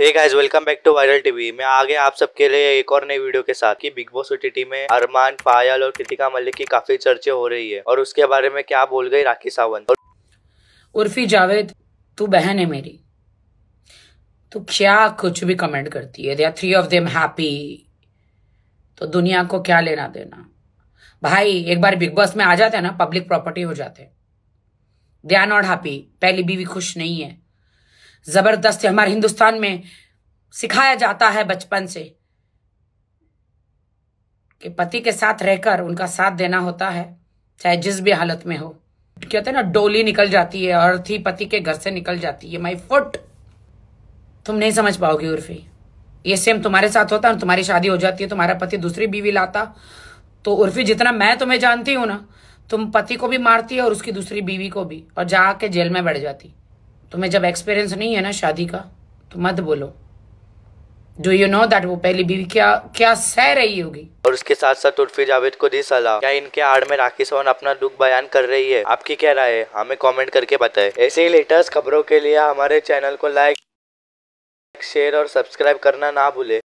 hey guys welcome back to viral TV मैं आ गया आप सबके लिए एक और नई वीडियो के साथ कि बिग बॉस ओटीटी में अरमान पायल और कृतिका मलिक की काफी चर्चे हो रही है और उसके बारे में क्या बोल गई राखी सावंत और... उर्फी जावेद तू बहन है मेरी तू क्या कुछ भी कमेंट करती है they are three of them happy तो दुनिया को क्या लेना देना भाई एक बार बिग बॉस में आ जाते हैं ना पब्लिक प्रॉपर्टी हो जाते दे आर नॉट हैप्पी पहली बीवी खुश नहीं है ज़बरदस्त हमारे हिंदुस्तान में सिखाया जाता है बचपन से कि पति के साथ रहकर उनका साथ देना होता है चाहे जिस भी हालत में हो कहते हैं ना डोली निकल जाती है और थी पति के घर से निकल जाती है माई फुट तुम नहीं समझ पाओगी उर्फी ये सेम तुम्हारे साथ होता है तुम्हारी शादी हो जाती है तुम्हारा पति दूसरी बीवी लाता तो उर्फी जितना मैं तुम्हें जानती हूं ना तुम पति को भी मारती है और उसकी दूसरी बीवी को भी और जाके जेल में बैठ जाती तुम्हें तो जब एक्सपीरियंस नहीं है ना शादी का तो मत बोलो डू यू नो दैट वो पहली बीवी क्या क्या सह रही होगी और उसके साथ साथ उर्फी जावेद को दी सलाह क्या इनके आड़ में राखी सोहन अपना दुख बयान कर रही है आपकी क्या राय है हमें कमेंट करके बताएं ऐसे ही लेटेस्ट खबरों के लिए हमारे चैनल को लाइक शेयर और सब्सक्राइब करना ना भूले